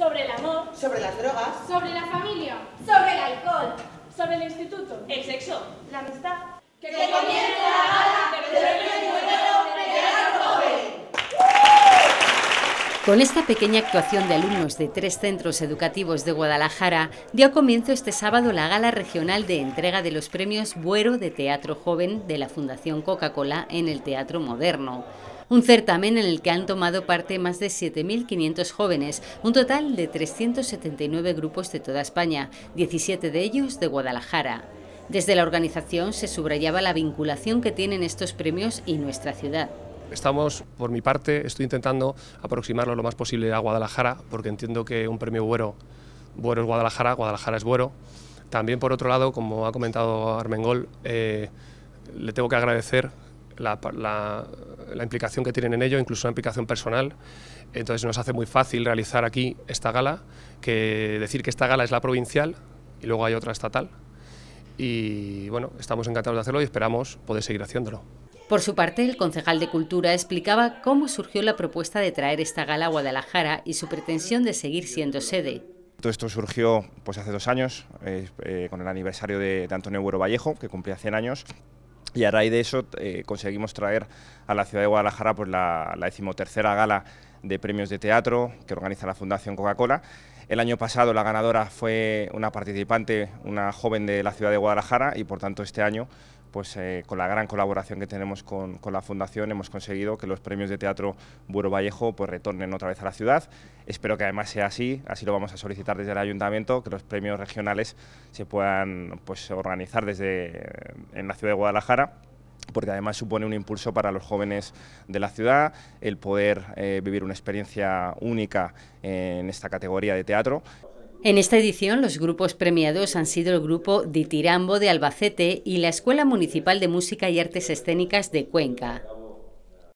sobre el amor, sobre las drogas, sobre la familia, sobre el alcohol, sobre el instituto, el sexo, la amistad. ¡Que, comienza! Con esta pequeña actuación de alumnos de tres centros educativos de Guadalajara, dio comienzo este sábado la gala regional de entrega de los premios Buero de Teatro Joven de la Fundación Coca-Cola en el Teatro Moderno. Un certamen en el que han tomado parte más de 7.500 jóvenes, un total de 379 grupos de toda España, 17 de ellos de Guadalajara. Desde la organización se subrayaba la vinculación que tienen estos premios y nuestra ciudad. Estamos, por mi parte, estoy intentando aproximarlo lo más posible a Guadalajara, porque entiendo que un premio Buero, Buero es Guadalajara, Guadalajara es Buero. También, por otro lado, como ha comentado Armengol, eh, le tengo que agradecer la, la, implicación que tienen en ello, incluso una implicación personal. Entonces nos hace muy fácil realizar aquí esta gala, que decir que esta gala es la provincial y luego hay otra estatal. Y bueno, estamos encantados de hacerlo y esperamos poder seguir haciéndolo. Por su parte, el concejal de Cultura explicaba cómo surgió la propuesta de traer esta gala a Guadalajara y su pretensión de seguir siendo sede. Todo esto surgió pues, hace dos años, eh, eh, con el aniversario de, Antonio Huero Vallejo, que cumplía 100 años, y a raíz de eso eh, conseguimos traer a la ciudad de Guadalajara pues, la decimotercera gala de premios de teatro que organiza la Fundación Coca-Cola. El año pasado la ganadora fue una participante, una joven de la ciudad de Guadalajara y por tanto este año pues eh, con la gran colaboración que tenemos con, la Fundación hemos conseguido que los premios de teatro Buro Vallejo pues, retornen otra vez a la ciudad. Espero que además sea así, así lo vamos a solicitar desde el Ayuntamiento, que los premios regionales se puedan pues, organizar desde eh, en la ciudad de Guadalajara porque además supone un impulso para los jóvenes de la ciudad, el poder eh, vivir una experiencia única en esta categoría de teatro. En esta edición, los grupos premiados han sido el grupo Ditirambo de Albacete y la Escuela Municipal de Música y Artes Escénicas de Cuenca.